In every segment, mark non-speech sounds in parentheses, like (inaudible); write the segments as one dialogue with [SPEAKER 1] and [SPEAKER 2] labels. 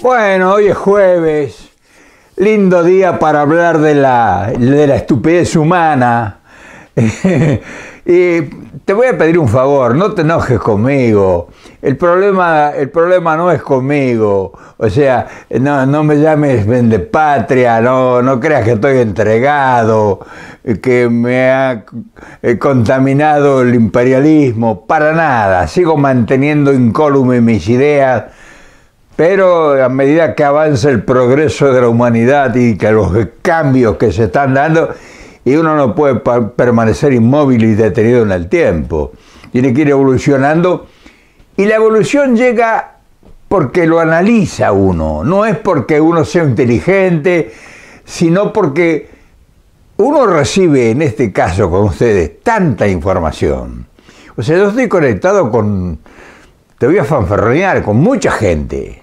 [SPEAKER 1] Bueno, hoy es jueves. Lindo día para hablar de la, estupidez humana. (laughs) y te voy a pedir un favor, no te enojes conmigo. El problema, el problema no es conmigo. O sea, no, me llames patria. no, no creas que estoy entregado, que me ha eh, contaminado el imperialismo. Para nada. Sigo manteniendo incólume mis ideas pero a medida que avanza el progreso de la humanidad y que los cambios que se están dando, y uno no puede permanecer inmóvil y detenido en el tiempo, tiene que ir evolucionando y la evolución llega porque lo analiza uno, no es porque uno sea inteligente, sino porque uno recibe, en este caso con ustedes, tanta información. O sea, yo estoy conectado con, te voy a fanfarronear, con mucha gente.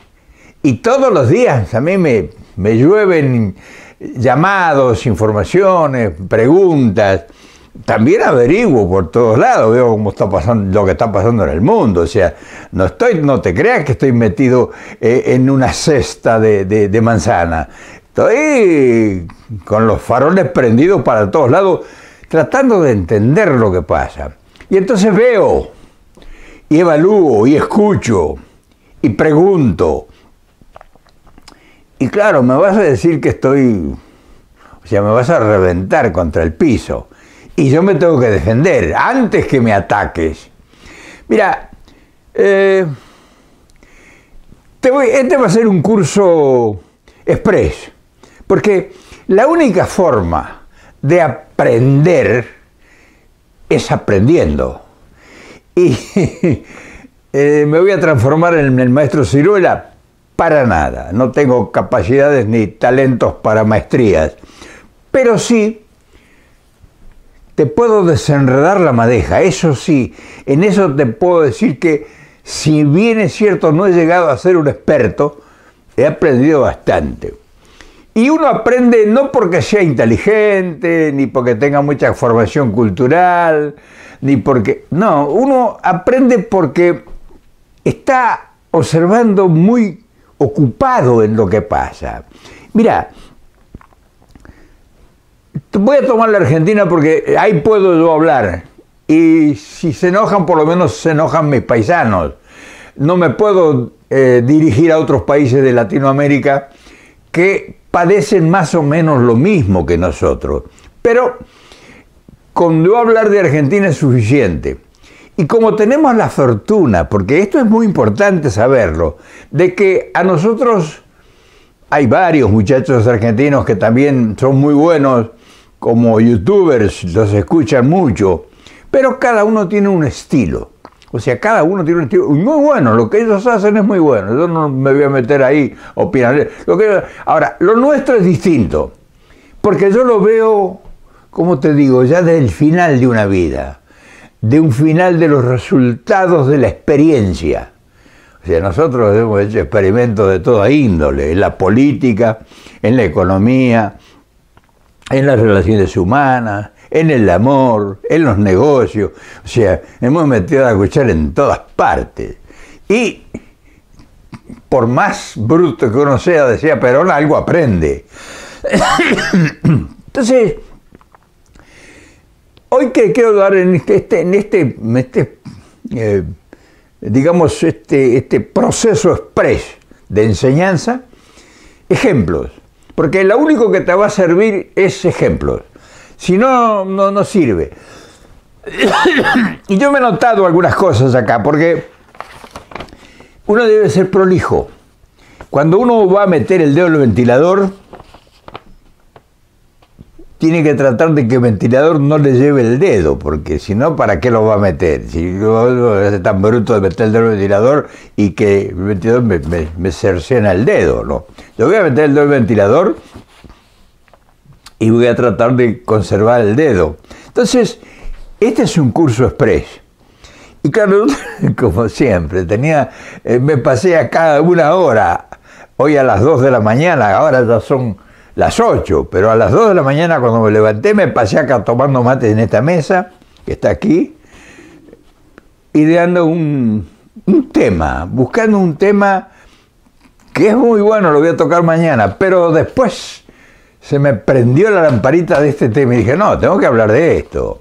[SPEAKER 1] Y todos los días a mí me, llueven llamados, informaciones, preguntas. También averiguo por todos lados, veo cómo está pasando lo que está pasando en el mundo. O sea, no estoy, no te creas que estoy metido eh, en una cesta de, de manzana. Estoy con los faroles prendidos para todos lados, tratando de entender lo que pasa. Y entonces veo, y evalúo, y escucho, y pregunto y claro, me vas a decir que estoy, o sea, me vas a reventar contra el piso. Y yo me tengo que defender antes que me ataques. Mira, eh, te voy, este va a ser un curso express, porque la única forma de aprender es aprendiendo. Y (laughs) eh, me voy a transformar en el maestro Ciruela para nada, no tengo capacidades ni talentos para maestrías, pero sí te puedo desenredar la madeja, eso sí, en eso te puedo decir que si bien es cierto no he llegado a ser un experto, he aprendido bastante. Y uno aprende no porque sea inteligente, ni porque tenga mucha formación cultural, ni porque... No, uno aprende porque está observando muy ocupado en lo que pasa. Mira, voy a tomar la Argentina porque ahí puedo yo hablar. Y si se enojan, por lo menos se enojan mis paisanos. No me puedo eh, dirigir a otros países de Latinoamérica que padecen más o menos lo mismo que nosotros. Pero con yo hablar de Argentina es suficiente. Y como tenemos la fortuna, porque esto es muy importante saberlo, de que a nosotros hay varios muchachos argentinos que también son muy buenos como youtubers, los escuchan mucho, pero cada uno tiene un estilo. O sea, cada uno tiene un estilo muy bueno, lo que ellos hacen es muy bueno, yo no me voy a meter ahí, opinar. Lo que, ahora, lo nuestro es distinto, porque yo lo veo, como te digo, ya del final de una vida de un final de los resultados de la experiencia. O sea, nosotros hemos hecho experimentos de toda índole, en la política, en la economía, en las relaciones humanas, en el amor, en los negocios. O sea, hemos metido a escuchar en todas partes. Y por más bruto que uno sea, decía pero algo aprende. (coughs) Entonces, Hoy que quiero dar en este, este, este, este eh, digamos, este, este proceso express de enseñanza, ejemplos. Porque lo único que te va a servir es ejemplos. Si no, no, sirve. (coughs) y yo me he notado algunas cosas acá, porque uno debe ser prolijo. Cuando uno va a meter el dedo en el ventilador, tiene que tratar de que el ventilador no le lleve el dedo, porque si no, ¿para qué lo va a meter? Si yo es tan bruto de meter el dedo en el ventilador y que el ventilador me, cercena el dedo, ¿no? Yo voy a meter el dedo en el ventilador y voy a tratar de conservar el dedo. Entonces, este es un curso express. Y claro, (laughs) como siempre, tenía, eh, me pasé a cada una hora, hoy a las 2 de la mañana, ahora ya son las 8, pero a las 2 de la mañana cuando me levanté me pasé acá tomando mate en esta mesa, que está aquí, ideando un, tema, buscando un tema que es muy bueno, lo voy a tocar mañana, pero después se me prendió la lamparita de este tema y dije, no, tengo que hablar de esto.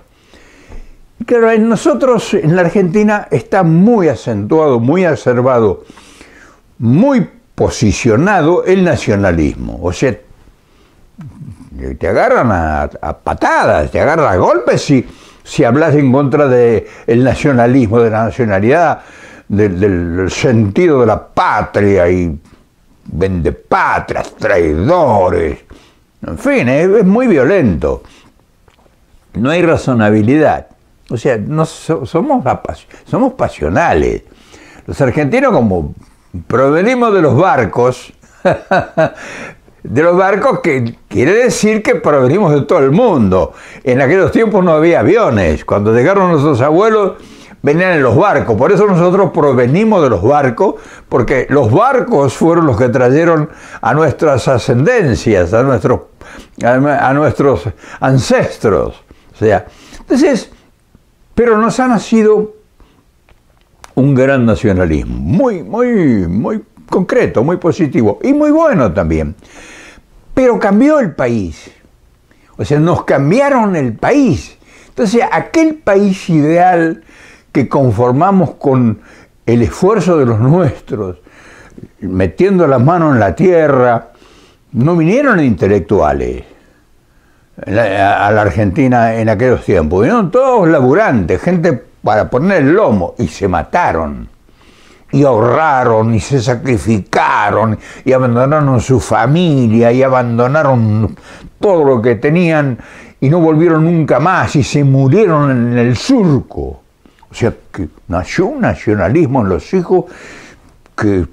[SPEAKER 1] claro, en nosotros, en la Argentina, está muy acentuado, muy acervado, muy posicionado el nacionalismo. O sea, te agarran a, patadas, te agarran a golpes si, si hablas en contra del nacionalismo, de la nacionalidad, del, sentido de la patria y vende patrias, traidores. En fin, es, muy violento. No hay razonabilidad. O sea, no somos, somos pasionales. Los argentinos, como provenimos de los barcos, (laughs) de los barcos que quiere decir que provenimos de todo el mundo. En aquellos tiempos no había aviones. Cuando llegaron nuestros abuelos venían en los barcos. Por eso nosotros provenimos de los barcos, porque los barcos fueron los que trajeron a nuestras ascendencias, a nuestros, a, nuestros ancestros. O sea, entonces, pero nos ha nacido un gran nacionalismo, muy, muy, muy concreto, muy positivo y muy bueno también. Pero cambió el país. O sea, nos cambiaron el país. Entonces, aquel país ideal que conformamos con el esfuerzo de los nuestros, metiendo las manos en la tierra, no vinieron intelectuales a la Argentina en aquellos tiempos, vinieron todos laburantes, gente para poner el lomo, y se mataron y ahorraron y se sacrificaron y abandonaron su familia y abandonaron todo lo que tenían y no volvieron nunca más y se murieron en el surco. O sea, que nació un nacionalismo en los hijos que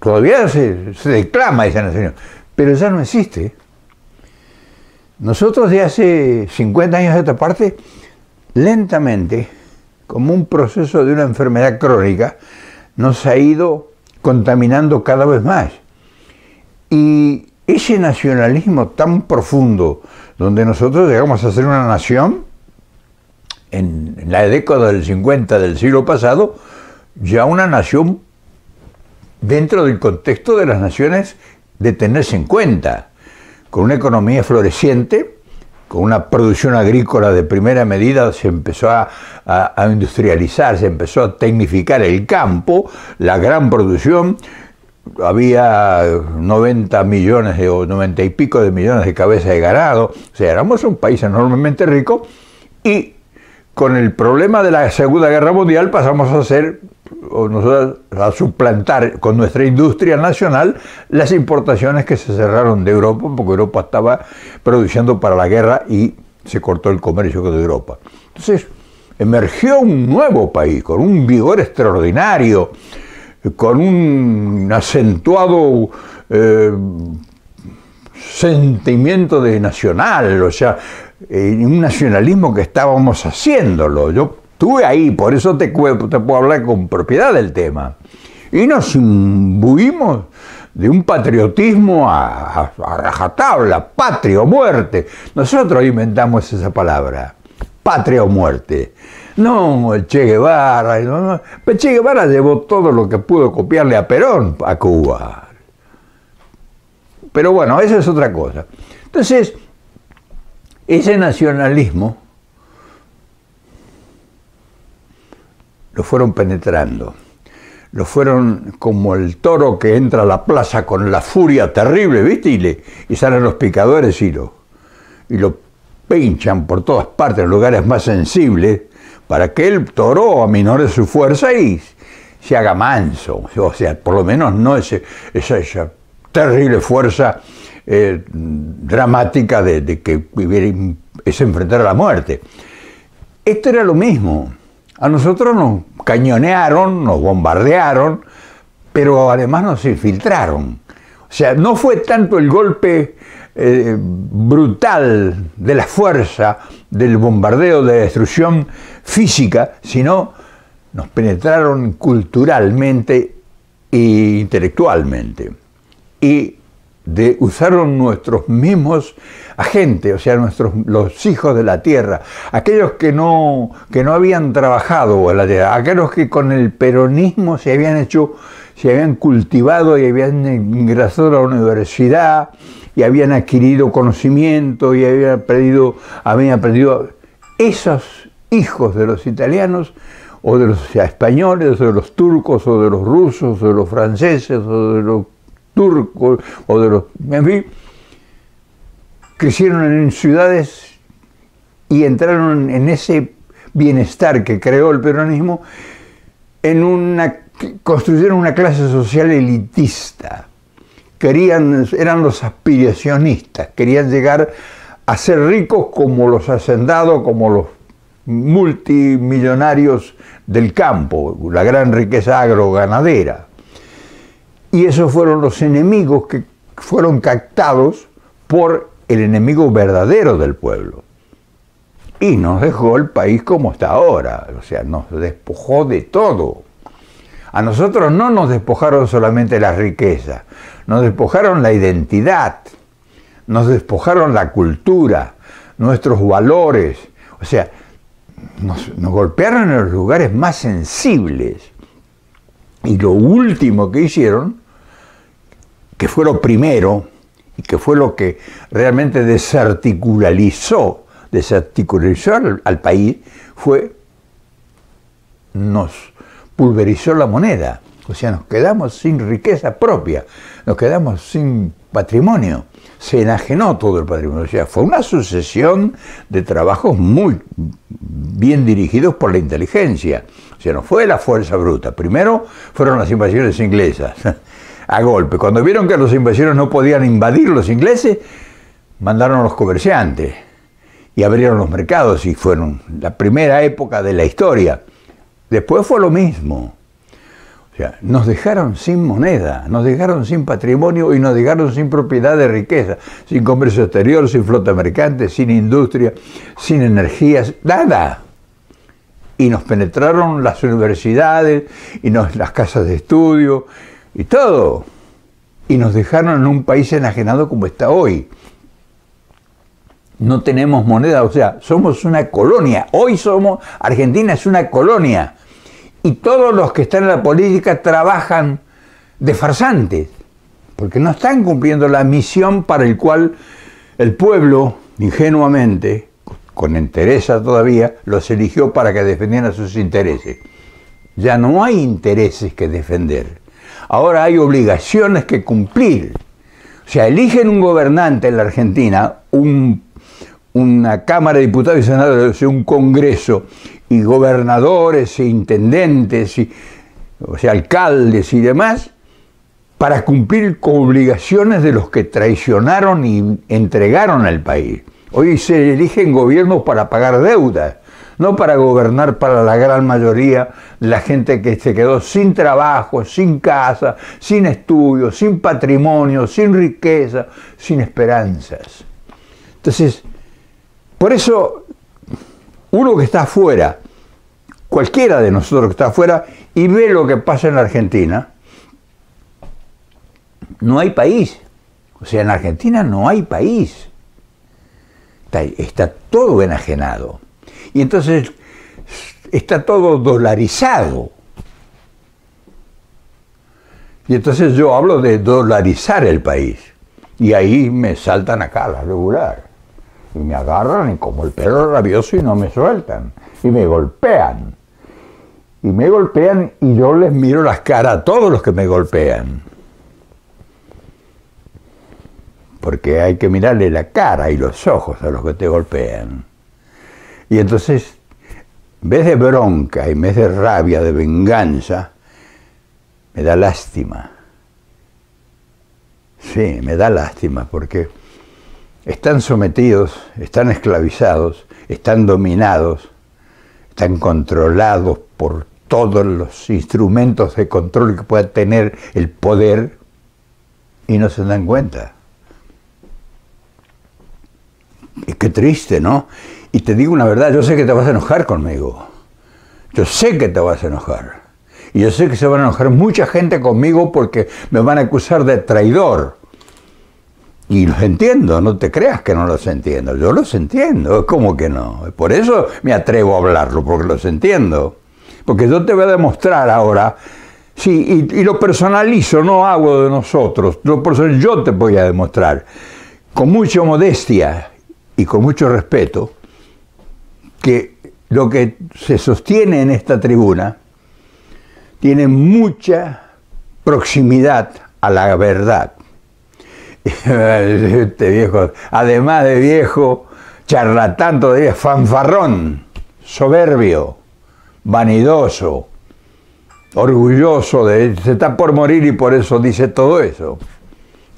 [SPEAKER 1] todavía se, declama ese nacionalismo, pero ya no existe. Nosotros de hace 50 años de esta parte, lentamente, como un proceso de una enfermedad crónica, nos ha ido contaminando cada vez más. Y ese nacionalismo tan profundo, donde nosotros llegamos a ser una nación, en la década del 50 del siglo pasado, ya una nación dentro del contexto de las naciones de tenerse en cuenta, con una economía floreciente, con una producción agrícola de primera medida, se empezó a, industrializar, se empezó a tecnificar el campo, la gran producción. Había 90 millones de, o 90 y pico de millones de cabezas de ganado. O sea, éramos un país enormemente rico y con el problema de la Segunda Guerra Mundial pasamos a ser o a suplantar con nuestra industria nacional las importaciones que se cerraron de Europa, porque Europa estaba produciendo para la guerra y se cortó el comercio con Europa. Entonces, emergió un nuevo país con un vigor extraordinario, con un acentuado eh, sentimiento de nacional, o sea, eh, un nacionalismo que estábamos haciéndolo. Yo Estuve ahí, por eso te, te puedo hablar con propiedad del tema. Y nos imbuimos de un patriotismo a, rajatabla, patria o muerte. Nosotros inventamos esa palabra, patria o muerte. No, Che Guevara, Pero Che Guevara llevó todo lo que pudo copiarle a Perón a Cuba. Pero bueno, esa es otra cosa. Entonces, ese nacionalismo lo fueron penetrando, lo fueron como el toro que entra a la plaza con la furia terrible, ¿viste? Y, le, y salen los picadores y lo, y lo pinchan por todas partes, en lugares más sensibles, para que el toro aminore su fuerza y se haga manso, o sea, por lo menos no ese, esa, terrible fuerza eh, dramática de, que que es enfrentar a la muerte. Esto era lo mismo. A nosotros nos cañonearon, nos bombardearon, pero además nos infiltraron. O sea, no fue tanto el golpe eh, brutal de la fuerza, del bombardeo, de destrucción física, sino nos penetraron culturalmente e intelectualmente de usaron nuestros mismos agentes, o sea, nuestros, los hijos de la tierra, aquellos que no, que no habían trabajado en la tierra, aquellos que con el peronismo se habían hecho, se habían cultivado y habían ingresado a la universidad y habían adquirido conocimiento y habían perdido, habían aprendido esos hijos de los italianos o de los españoles, o de los turcos, o de los rusos, o de los franceses, o de los turcos o de los... En fin, crecieron en ciudades y entraron en ese bienestar que creó el peronismo, en construyeron una clase social elitista. Querían, eran los aspiracionistas, querían llegar a ser ricos como los hacendados, como los multimillonarios del campo, la gran riqueza agroganadera. Y esos fueron los enemigos que fueron captados por el enemigo verdadero del pueblo. Y nos dejó el país como está ahora, o sea, nos despojó de todo. A nosotros no nos despojaron solamente la riqueza, nos despojaron la identidad, nos despojaron la cultura, nuestros valores, o sea, nos, nos golpearon en los lugares más sensibles. Y lo último que hicieron, que fue lo primero, y que fue lo que realmente desarticulalizó, al, al país, fue nos pulverizó la moneda. O sea, nos quedamos sin riqueza propia, nos quedamos sin patrimonio, se enajenó todo el patrimonio. O sea, fue una sucesión de trabajos muy bien dirigidos por la inteligencia. O sea, no fue la fuerza bruta. Primero fueron las invasiones inglesas, (laughs) a golpe. Cuando vieron que los invasores no podían invadir los ingleses, mandaron a los comerciantes y abrieron los mercados y fueron la primera época de la historia. Después fue lo mismo. O sea, nos dejaron sin moneda, nos dejaron sin patrimonio y nos dejaron sin propiedad de riqueza, sin comercio exterior, sin flota mercante, sin industria, sin energías, nada y nos penetraron las universidades y las casas de estudio y todo. Y nos dejaron en un país enajenado como está hoy. No tenemos moneda, o sea, somos una colonia. Hoy somos, Argentina es una colonia. Y todos los que están en la política trabajan de farsantes, porque no están cumpliendo la misión para el cual el pueblo, ingenuamente, con entereza todavía, los eligió para que defendieran sus intereses. Ya no hay intereses que defender. Ahora hay obligaciones que cumplir. O sea, eligen un gobernante en la Argentina, una Cámara de Diputados y Senadores, un Congreso, y gobernadores e intendentes, y, o sea, alcaldes y demás, para cumplir con obligaciones de los que traicionaron y entregaron al país. Hoy se eligen gobiernos para pagar deudas, no para gobernar para la gran mayoría la gente que se quedó sin trabajo, sin casa, sin estudios, sin patrimonio, sin riqueza, sin esperanzas. Entonces, por eso uno que está afuera, cualquiera de nosotros que está afuera y ve lo que pasa en la Argentina, no hay país. O sea, en Argentina no hay país está, todo enajenado. Y entonces está todo dolarizado. Y entonces yo hablo de dolarizar el país. Y ahí me saltan acá a la regular. Y me agarran y como el perro rabioso y no me sueltan. Y me golpean. Y me golpean y yo les miro las caras a todos los que me golpean porque hay que mirarle la cara y los ojos a los que te golpean. Y entonces, en vez de bronca y en vez de rabia, de venganza, me da lástima. Sí, me da lástima porque están sometidos, están esclavizados, están dominados, están controlados por todos los instrumentos de control que pueda tener el poder y no se dan cuenta. Y qué triste, ¿no? Y te digo una verdad, yo sé que te vas a enojar conmigo. Yo sé que te vas a enojar. Y yo sé que se van a enojar mucha gente conmigo porque me van a acusar de traidor. Y los entiendo, no te creas que no los entiendo. Yo los entiendo, ¿cómo que no? Por eso me atrevo a hablarlo, porque los entiendo. Porque yo te voy a demostrar ahora, sí, y, lo personalizo, no hago de nosotros, lo yo te voy a demostrar, con mucha modestia y con mucho respeto que lo que se sostiene en esta tribuna tiene mucha proximidad a la verdad. (laughs) Este viejo, además de viejo, charlatán de fanfarrón, soberbio, vanidoso, orgulloso de se está por morir y por eso dice todo eso.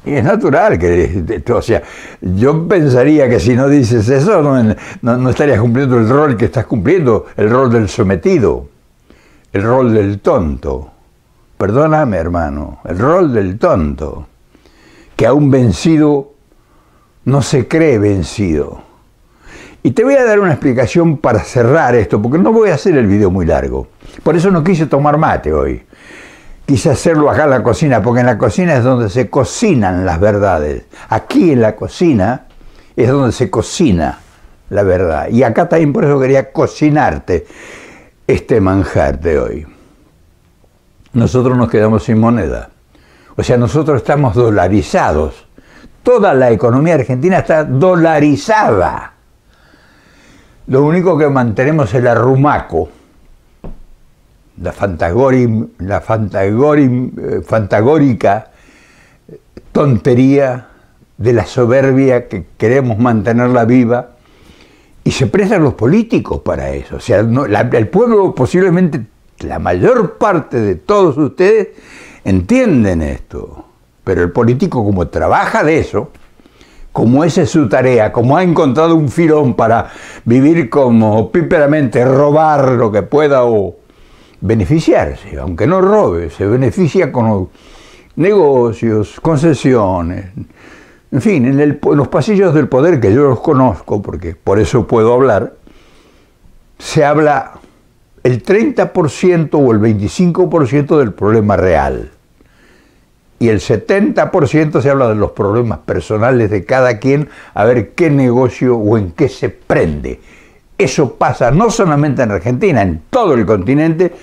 [SPEAKER 1] Y es natural que, o sea, yo pensaría que si no dices eso no, no, estarías cumpliendo el rol que estás cumpliendo, el rol del sometido, el rol del tonto. Perdóname, hermano, el rol del tonto, que aún vencido no se cree vencido. Y te voy a dar una explicación para cerrar esto, porque no voy a hacer el video muy largo. Por eso no quise tomar mate hoy quise hacerlo acá en la cocina, porque en la cocina es donde se cocinan las verdades. Aquí en la cocina es donde se cocina la verdad. Y acá también por eso quería cocinarte este manjar de hoy. Nosotros nos quedamos sin moneda. O sea, nosotros estamos dolarizados. Toda la economía argentina está dolarizada. Lo único que mantenemos es el arrumaco la, eh, fantagórica tontería de la soberbia que queremos mantenerla viva y se prestan los políticos para eso. O sea, el pueblo posiblemente, la mayor parte de todos ustedes entienden esto, pero el político como trabaja de eso, como esa es su tarea, como ha encontrado un filón para vivir como píperamente, robar lo que pueda o, beneficiarse, aunque no robe, se beneficia con negocios, concesiones, en fin, en, en, los pasillos del poder que yo los conozco, porque por eso puedo hablar, se habla el 30% o el 25% del problema real. Y el 70% se habla de los problemas personales de cada quien, a ver qué negocio o en qué se prende. Eso pasa no solamente en Argentina, en todo el continente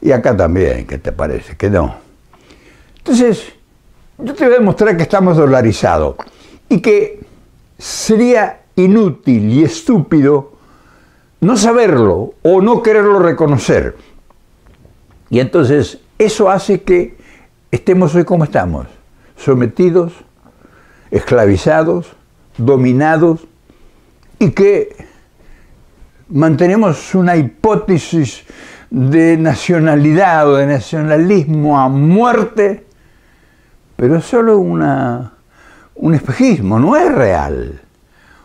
[SPEAKER 1] y acá también, ¿qué te parece? Que no. Entonces, yo te voy a demostrar que estamos dolarizados y que sería inútil y estúpido no saberlo o no quererlo reconocer. Y entonces eso hace que estemos hoy como estamos, sometidos, esclavizados, dominados y que mantenemos una hipótesis de nacionalidad o de nacionalismo a muerte, pero es solo una, un espejismo, no es real.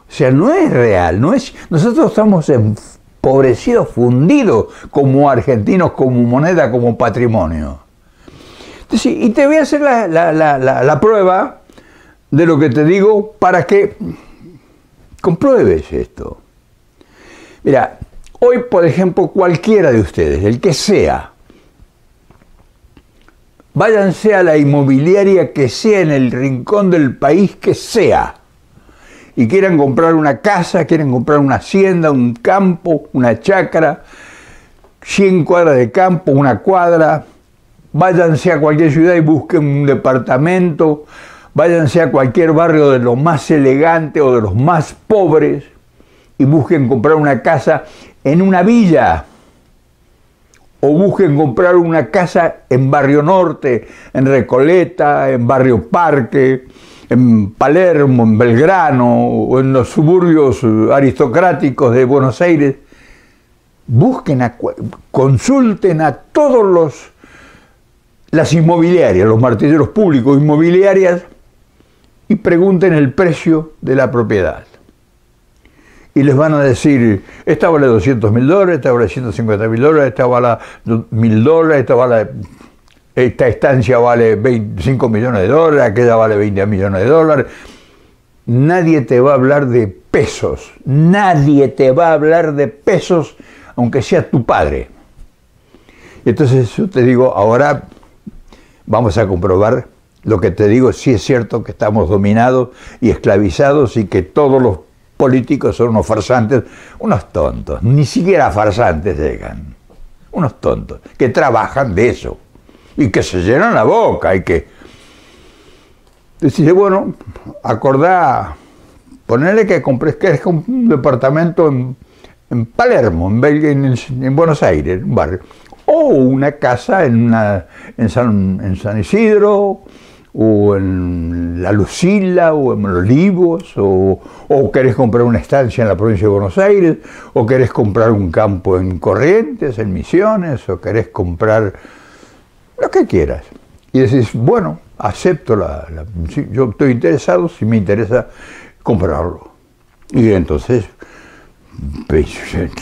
[SPEAKER 1] O sea, no es real, no es, nosotros estamos empobrecidos, fundidos como argentinos, como moneda, como patrimonio. y te voy a hacer la, la prueba de lo que te digo para que compruebes esto. Mira, hoy por ejemplo cualquiera de ustedes, el que sea, váyanse a la inmobiliaria que sea en el rincón del país que sea, y quieran comprar una casa, quieren comprar una hacienda, un campo, una chacra, 100 cuadras de campo, una cuadra, váyanse a cualquier ciudad y busquen un departamento, váyanse a cualquier barrio de los más elegantes o de los más pobres, y busquen comprar una casa en una villa o busquen comprar una casa en Barrio Norte, en Recoleta, en Barrio Parque, en Palermo, en Belgrano o en los suburbios aristocráticos de Buenos Aires. Busquen, consulten a todos los las inmobiliarias, los martilleros públicos inmobiliarias y pregunten el precio de la propiedad y les van a decir, esta vale 200 mil dólares, esta vale 150 mil dólares, esta vale mil dólares, esta Esta estancia vale 25 millones de dólares, aquella vale 20 millones de dólares. Nadie te va a hablar de pesos, nadie te va a hablar de pesos, aunque sea tu padre. Entonces yo te digo, ahora vamos a comprobar lo que te digo, si es cierto que estamos dominados y esclavizados y que todos los políticos son unos farsantes, unos tontos, ni siquiera farsantes llegan, unos tontos, que trabajan de eso y que se llenan la boca y que... Decirle, bueno, acordá, ponerle que compres que un departamento en, Palermo, en, en, Buenos Aires, un barrio, o una casa en, una, en San Isidro, o en La Lucila, o en Los Olivos, o, o, querés comprar una estancia en la provincia de Buenos Aires, o querés comprar un campo en Corrientes, en Misiones, o querés comprar lo que quieras. Y decís, bueno, acepto la... yo estoy interesado, si me interesa comprarlo. Y entonces pues,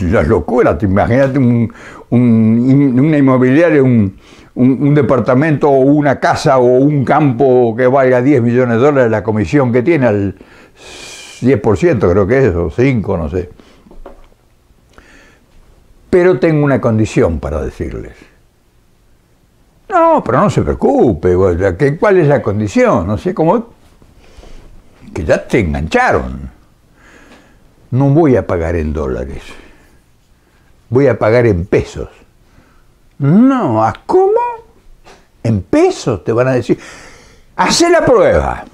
[SPEAKER 1] (laughs) la locura, imagínate un, un, una inmobiliaria, un, un, departamento o una casa o un campo que valga 10 millones de dólares, la comisión que tiene al 10% creo que es, o 5, no sé. Pero tengo una condición para decirles. No, pero no se preocupe, ¿cuál es la condición? No sé como Que ya te engancharon. No voy a pagar en dólares. Voy a pagar en pesos. No, ¿a cómo? En peso te van a decir. hace la prueba.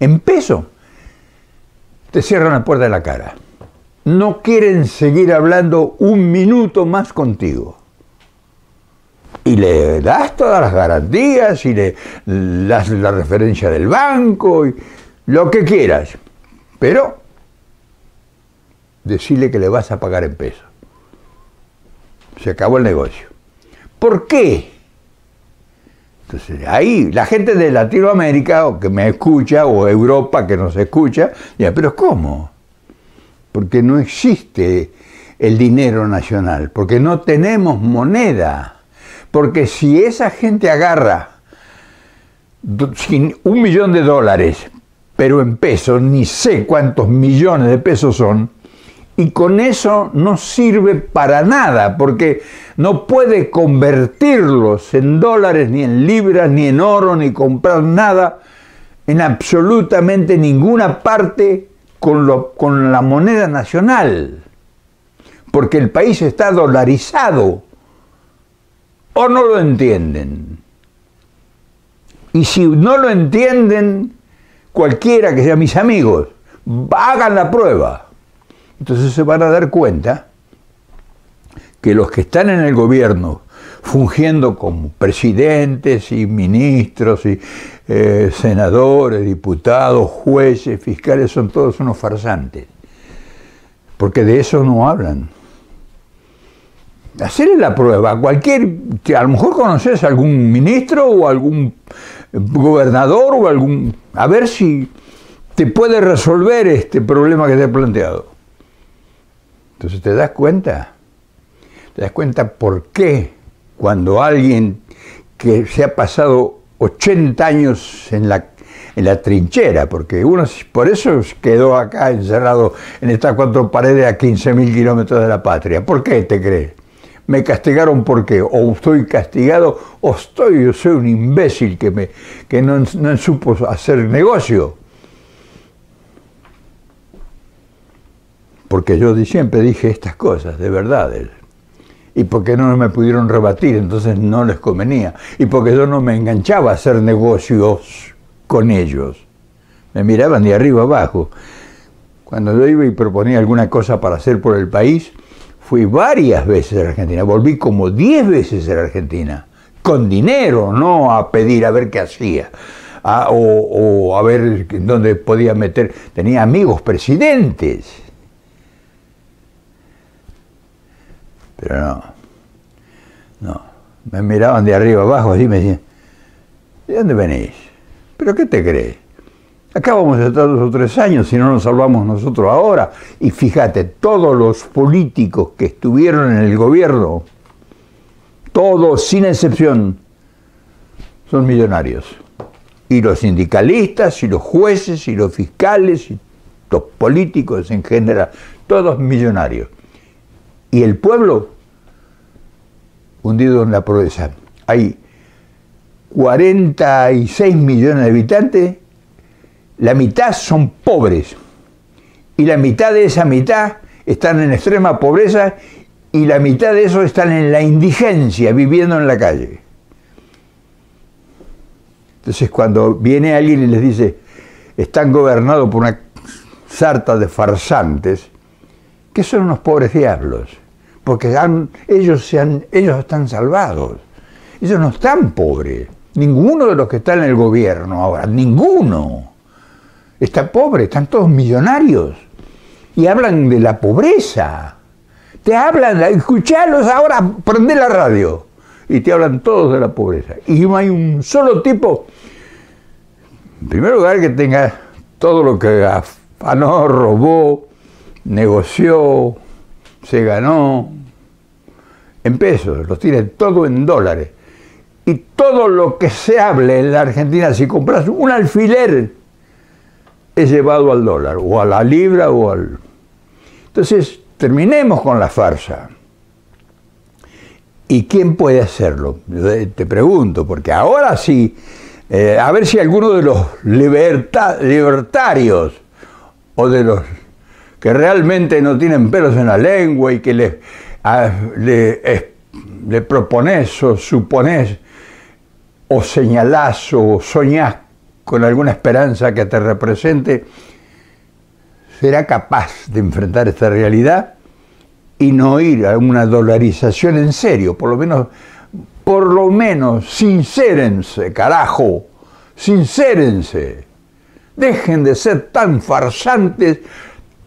[SPEAKER 1] En peso, Te cierran la puerta de la cara. No quieren seguir hablando un minuto más contigo. Y le das todas las garantías y le das la referencia del banco y lo que quieras. Pero decirle que le vas a pagar en peso se acabó el negocio. ¿Por qué? Entonces, ahí la gente de Latinoamérica o que me escucha, o Europa que nos escucha, ya, pero ¿cómo? Porque no existe el dinero nacional, porque no tenemos moneda. Porque si esa gente agarra un millón de dólares, pero en pesos, ni sé cuántos millones de pesos son, y con eso no sirve para nada, porque no puede convertirlos en dólares, ni en libras, ni en oro, ni comprar nada en absolutamente ninguna parte con, la moneda nacional, porque el país está dolarizado. ¿O no lo entienden? Y si no lo entienden, cualquiera que sea mis amigos, hagan la prueba entonces se van a dar cuenta que los que están en el gobierno fungiendo como presidentes y ministros y eh, senadores, diputados, jueces, fiscales, son todos unos farsantes. Porque de eso no hablan. Hacerle la prueba a cualquier, a lo mejor conoces algún ministro o algún eh, gobernador o algún, a ver si te puede resolver este problema que te he planteado. Entonces te das cuenta, te das cuenta por qué cuando alguien que se ha pasado 80 años en la, trinchera, porque uno por eso quedó acá encerrado en estas cuatro paredes a 15.000 kilómetros de la patria. ¿Por qué te crees? me castigaron ¿por qué? o estoy castigado o estoy, yo soy un imbécil que, me, no, no supo hacer negocio. porque yo siempre dije estas cosas de verdad. y porque no me pudieron rebatir, entonces no les convenía, y porque yo no me enganchaba a hacer negocios con ellos. Me miraban de arriba abajo. Cuando yo iba y proponía alguna cosa para hacer por el país, fui varias veces a la Argentina, volví como diez veces a la Argentina, con dinero, no a pedir a ver qué hacía. Ah, o, o a ver dónde podía meter. Tenía amigos presidentes Pero no, no. Me miraban de arriba abajo y me decían, ¿de dónde venís? ¿Pero qué te crees? Acá vamos a estar dos o tres años si no nos salvamos nosotros ahora. Y fíjate, todos los políticos que estuvieron en el gobierno, todos sin excepción, son millonarios. Y los sindicalistas, y los jueces, y los fiscales, y los políticos en general, todos millonarios y el pueblo hundido en la pobreza. Hay 46 millones de habitantes, la mitad son pobres y la mitad de esa mitad están en extrema pobreza y la mitad de esos están en la indigencia, viviendo en la calle. Entonces cuando viene alguien y les dice, están gobernados por una sarta de farsantes, que son unos pobres diablos porque ellos, se están salvados. Ellos no están pobres. Ninguno de los que están en el gobierno ahora, ninguno, está pobre, están todos millonarios. Y hablan de la pobreza. Te hablan, escuchalos ahora, prende la radio. Y te hablan todos de la pobreza. Y no hay un solo tipo, en primer lugar, que tenga todo lo que afanó, robó, negoció, se ganó en pesos, los tiene todo en dólares. Y todo lo que se hable en la Argentina, si compras un alfiler, es llevado al dólar, o a la libra, o al... Entonces, terminemos con la farsa. ¿Y quién puede hacerlo? Te pregunto, porque ahora sí, eh, a ver si alguno de los libertarios o de los que realmente no tienen pelos en la lengua y que le, le, propones o suponés o señalás o soñás con alguna esperanza que te represente, será capaz de enfrentar esta realidad y no ir a una dolarización en serio, por lo menos, por lo menos, sincérense, carajo, sincérense, dejen de ser tan farsantes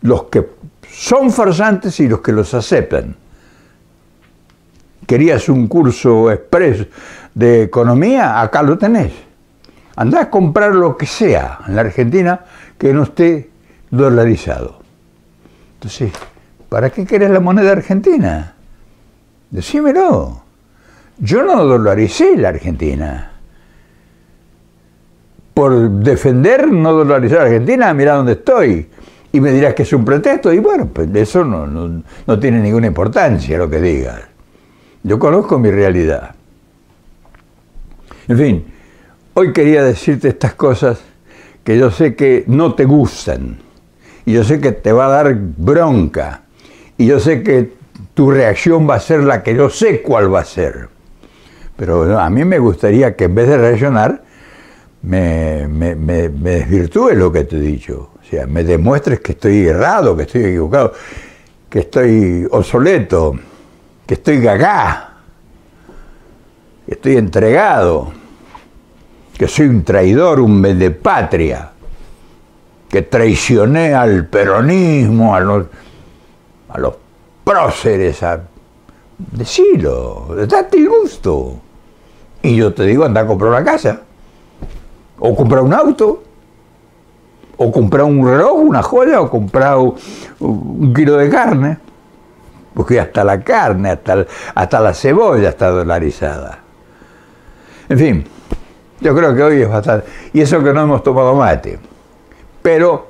[SPEAKER 1] los que son farsantes y los que los aceptan. ¿Querías un curso express de economía? Acá lo tenés. Andá a comprar lo que sea en la Argentina que no esté dolarizado. Entonces, ¿para qué querés la moneda argentina? Decímelo. Yo no dolaricé la Argentina. Por defender no dolarizar la Argentina, Mira dónde estoy. Y me dirás que es un pretexto, y bueno, pues, eso no, tiene ninguna importancia lo que digas. Yo conozco mi realidad. En fin, hoy quería decirte estas cosas que yo sé que no te gustan, y yo sé que te va a dar bronca, y yo sé que tu reacción va a ser la que yo sé cuál va a ser. Pero a mí me gustaría que en vez de reaccionar, me, me desvirtúe lo que te he dicho. O sea, me demuestres que estoy errado, que estoy equivocado, que estoy obsoleto, que estoy gagá, que estoy entregado, que soy un traidor, un patria, que traicioné al peronismo, a los, a los próceres, a... Decilo, date el gusto. Y yo te digo, anda a comprar una casa, o comprar un auto, o comprar un reloj, una joya, o comprar un kilo de carne. Porque hasta la carne, hasta, hasta la cebolla está dolarizada. En fin, yo creo que hoy es bastante... Y eso que no hemos tomado mate. Pero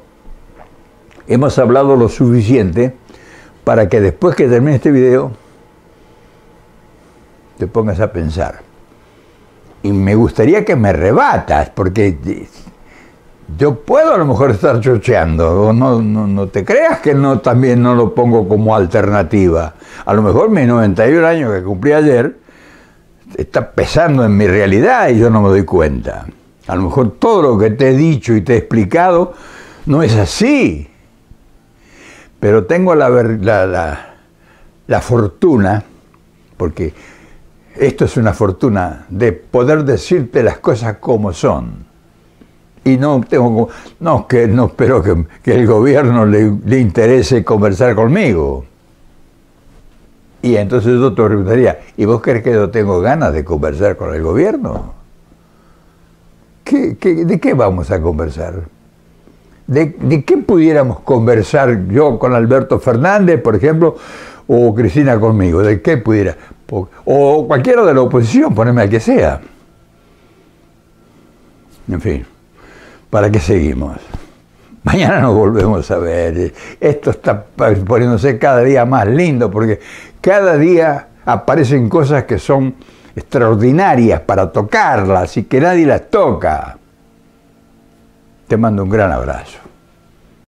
[SPEAKER 1] hemos hablado lo suficiente para que después que termine este video te pongas a pensar. Y me gustaría que me rebatas, porque yo puedo a lo mejor estar chocheando, no, no, te creas que no también no lo pongo como alternativa. A lo mejor mis 91 años que cumplí ayer está pesando en mi realidad y yo no me doy cuenta. A lo mejor todo lo que te he dicho y te he explicado no es así. Pero tengo la, la fortuna, porque esto es una fortuna, de poder decirte las cosas como son y no tengo no que no espero que, el gobierno le, interese conversar conmigo y entonces yo te preguntaría y vos crees que yo tengo ganas de conversar con el gobierno de qué vamos a conversar ¿De, de qué pudiéramos conversar yo con Alberto Fernández por ejemplo o Cristina conmigo de qué pudiera o cualquiera de la oposición poneme al que sea en fin ¿Para qué seguimos? Mañana nos volvemos a ver. Esto está poniéndose cada día más lindo porque cada día aparecen cosas que son extraordinarias para tocarlas y que nadie las toca. Te mando un gran abrazo.